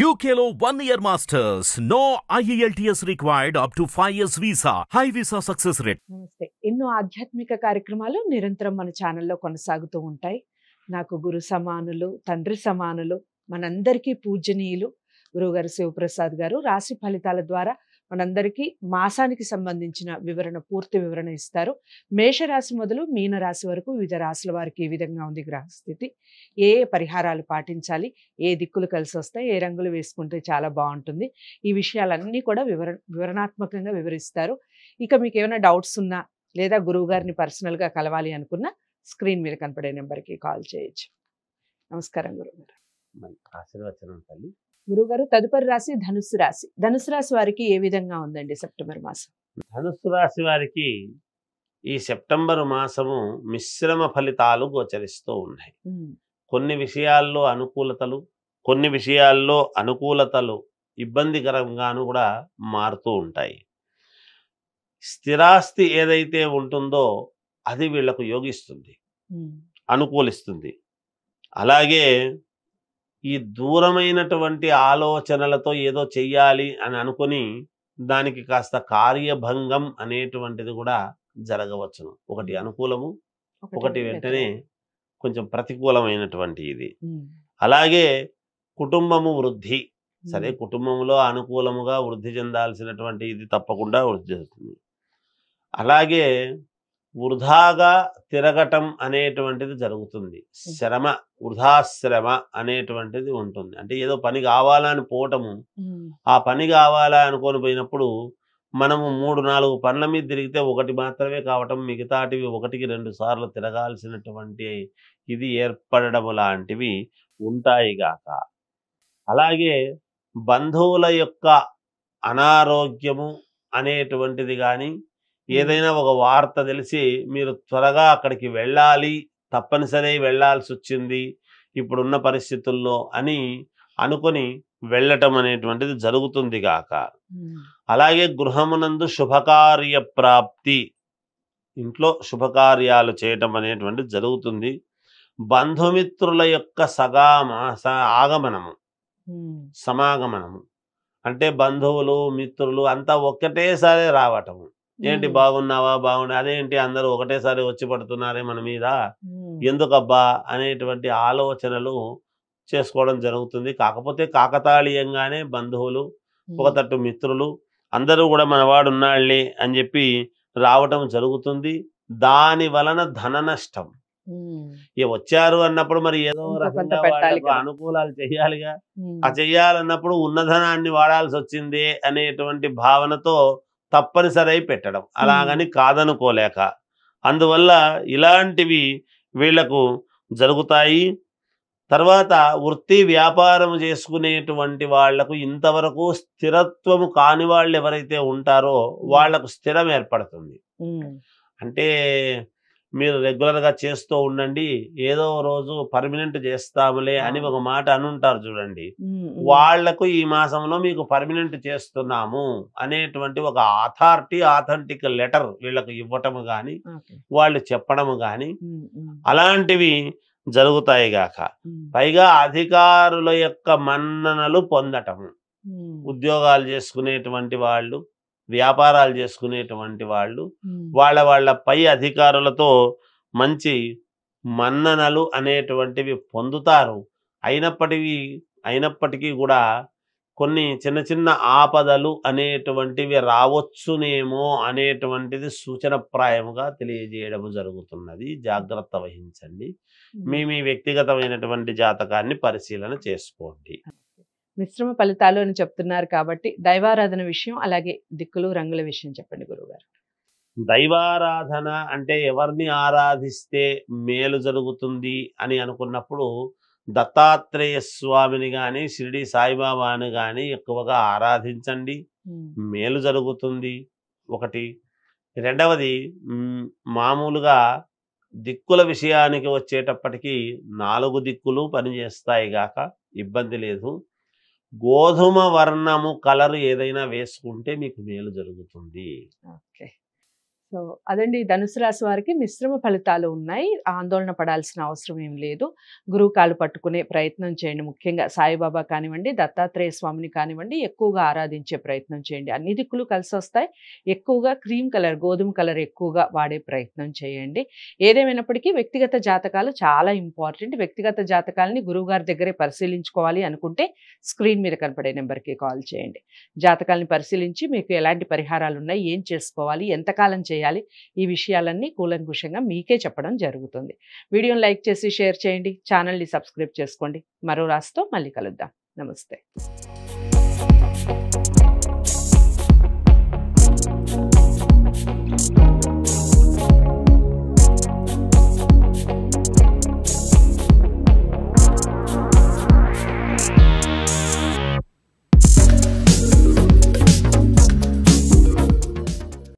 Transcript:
యూకేలో one year masters no IELTS required up to five years visa high visa success rate నమస్తే ఎన్నో ఆధ్యాత్మిక కార్యక్రమాలు నిరంతరం మన ఛానల్లో కొనసాగుతూ ఉంటాయి నాకు గురు సమానులు తండ్రి సమానులు మనందరికీ పూజనీయులు గురుగారు శివప్రసాద్ గారు రాశి ఫలితాల ద్వారా మనందరికీ మాసానికి సంబంధించిన వివరణ పూర్తి వివరణ ఇస్తారు మేషరాశి మొదలు మీనరాశి వరకు వివిధ రాశుల వారికి ఏ విధంగా ఉంది గ్రహస్థితి ఏ పరిహారాలు పాటించాలి ఏ దిక్కులు కలిసి వస్తాయి ఏ రంగులు వేసుకుంటే చాలా బాగుంటుంది ఈ విషయాలన్నీ కూడా వివర వివరణాత్మకంగా వివరిస్తారు ఇక మీకు ఏమైనా డౌట్స్ ఉన్నా లేదా గురువు గారిని పర్సనల్గా కలవాలి అనుకున్నా స్క్రీన్ మీద కనపడే నెంబర్కి కాల్ చేయొచ్చు నమస్కారం గురువు ఆశీర్వచనం తల్లి గురుగారు తదుపరి రాశి ధనుసు రాశి ధనుసు రాశి వారికి ఏ విధంగా ఉందండి సెప్టెంబర్ మాసం ధనుసు రాశి వారికి ఈ సెప్టెంబర్ మాసము మిశ్రమ ఫలితాలు గోచరిస్తూ ఉన్నాయి కొన్ని విషయాల్లో అనుకూలతలు కొన్ని విషయాల్లో అనుకూలతలు ఇబ్బందికరంగాను కూడా మారుతూ ఉంటాయి స్థిరాస్తి ఏదైతే ఉంటుందో అది వీళ్లకు యోగిస్తుంది అనుకూలిస్తుంది అలాగే ఈ దూరమైనటువంటి ఆలోచనలతో ఏదో చెయ్యాలి అని అనుకుని దానికి కాస్త కార్యభంగం అనేటువంటిది కూడా జరగవచ్చును ఒకటి అనుకూలము ఒకటి వెంటనే కొంచెం ప్రతికూలమైనటువంటి ఇది అలాగే కుటుంబము వృద్ధి సరే కుటుంబంలో అనుకూలముగా వృద్ధి చెందాల్సినటువంటి ఇది తప్పకుండా వృద్ధి అలాగే వృధాగా తిరగటం అనేటువంటిది జరుగుతుంది శ్రమ వృధాశ్రమ అనేటువంటిది ఉంటుంది అంటే ఏదో పని కావాలని పోవటము ఆ పని కావాలా అనుకొని పోయినప్పుడు మనము మూడు నాలుగు పనుల మీద తిరిగితే ఒకటి మాత్రమే కావటం మిగతాటివి ఒకటికి రెండు సార్లు తిరగాల్సినటువంటి ఇది ఏర్పడడం లాంటివి ఉంటాయి గాక అలాగే బంధువుల యొక్క అనారోగ్యము అనేటువంటిది కానీ ఏదైనా ఒక వార్త తెలిసి మీరు త్వరగా అక్కడికి వెళ్ళాలి తప్పనిసరి వెళ్ళాల్సి వచ్చింది ఇప్పుడున్న పరిస్థితుల్లో అని అనుకుని వెళ్ళటం అనేటువంటిది జరుగుతుంది కాక అలాగే గృహమునందు శుభకార్య ప్రాప్తి ఇంట్లో శుభకార్యాలు చేయటం అనేటువంటిది జరుగుతుంది బంధుమిత్రుల యొక్క సగామాస ఆగమనము సమాగమనము అంటే బంధువులు మిత్రులు అంతా ఒక్కటేసారి రావటము ఏంటి బాగున్నావా బాగున్నా అదేంటి అందరూ ఒకటేసారి వచ్చి పడుతున్నారే మన మీద ఎందుకబ్బా అనేటువంటి ఆలోచనలు చేసుకోవడం జరుగుతుంది కాకపోతే కాకతాళీయంగానే బంధువులు ఒక తట్టు మిత్రులు అందరూ కూడా మనవాడు ఉన్నాళ్ళే అని చెప్పి రావటం జరుగుతుంది దాని వలన ధన నష్టం ఇక వచ్చారు అన్నప్పుడు మరి ఏదో రకంగా అనుకూలాలు చెయ్యాలిగా ఆ చెయ్యాలన్నప్పుడు ఉన్న ధనాన్ని వాడాల్సి వచ్చింది అనేటువంటి భావనతో తప్పనిసరి పెట్టడం అలాగని కాదనుకోలేక అందువల్ల ఇలాంటివి వీళ్లకు జరుగుతాయి తర్వాత వృత్తి వ్యాపారం చేసుకునేటువంటి వాళ్లకు ఇంతవరకు స్థిరత్వము కాని వాళ్ళు ఎవరైతే ఉంటారో వాళ్లకు స్థిరం ఏర్పడుతుంది అంటే మీరు రెగ్యులర్గా చేస్తూ ఉండండి ఏదో రోజు పర్మినెంట్ చేస్తాములే అని ఒక మాట అనుంటారు చూడండి వాళ్లకు ఈ మాసంలో మీకు పర్మినెంట్ చేస్తున్నాము అనేటువంటి ఒక అథారిటీ ఆథెంటిక్ లెటర్ వీళ్ళకు ఇవ్వటము కానీ వాళ్ళు చెప్పడము కానీ అలాంటివి జరుగుతాయి గాక పైగా అధికారుల యొక్క మన్ననలు పొందటము ఉద్యోగాలు చేసుకునేటువంటి వాళ్ళు వ్యాపారాలు చేసుకునేటువంటి వాళ్ళు వాళ్ళ వాళ్ళ పై అధికారులతో మంచి మన్ననలు అనేటువంటివి పొందుతారు అయినప్పటికీ అయినప్పటికీ కూడా కొన్ని చిన్న చిన్న ఆపదలు అనేటువంటివి రావచ్చునేమో అనేటువంటిది సూచనప్రాయముగా తెలియజేయడం జరుగుతున్నది జాగ్రత్త వహించండి మీ మీ వ్యక్తిగతమైనటువంటి జాతకాన్ని పరిశీలన చేసుకోండి మిశ్రమ ఫలితాలు అని చెప్తున్నారు కాబట్టి దైవారాధన విషయం అలాగే దిక్కులు రంగుల విషయం చెప్పండి గురువుగారు దైవారాధన అంటే ఎవరిని ఆరాధిస్తే మేలు జరుగుతుంది అని అనుకున్నప్పుడు దత్తాత్రేయ స్వామిని కానీ షిరిడి సాయిబాబాని కానీ ఎక్కువగా ఆరాధించండి మేలు జరుగుతుంది ఒకటి రెండవది మామూలుగా దిక్కుల విషయానికి వచ్చేటప్పటికీ నాలుగు దిక్కులు పనిచేస్తాయి గాక ఇబ్బంది లేదు గోధుమ వర్ణము కలర్ ఏదైనా వేసుకుంటే మీకు మేలు జరుగుతుంది సో అదండి ధనుసు రాశి వారికి మిశ్రమ ఫలితాలు ఉన్నాయి ఆందోళన పడాల్సిన అవసరం ఏం లేదు గురువు కాలు పట్టుకునే ప్రయత్నం చేయండి ముఖ్యంగా సాయిబాబా కానివ్వండి దత్తాత్రేయ స్వామిని కానివ్వండి ఎక్కువగా ఆరాధించే ప్రయత్నం చేయండి అన్ని దిక్కులు కలిసి వస్తాయి ఎక్కువగా క్రీమ్ కలర్ గోధుమ కలర్ ఎక్కువగా వాడే ప్రయత్నం చేయండి ఏదేమైనప్పటికీ వ్యక్తిగత జాతకాలు చాలా ఇంపార్టెంట్ వ్యక్తిగత జాతకాలని గారి దగ్గరే పరిశీలించుకోవాలి అనుకుంటే స్క్రీన్ మీద కనపడే నెంబర్కి కాల్ చేయండి జాతకాలని పరిశీలించి మీకు ఎలాంటి పరిహారాలు ఉన్నాయి ఏం చేసుకోవాలి ఎంతకాలం చేయాలి చేయాలి ఈ విషయాలన్నీ కూలంకుషంగా మీకే చెప్పడం జరుగుతుంది వీడియోని లైక్ చేసి షేర్ చేయండి ఛానల్ని సబ్స్క్రైబ్ చేసుకోండి మరో రాస్తో మళ్ళీ కలుద్దాం నమస్తే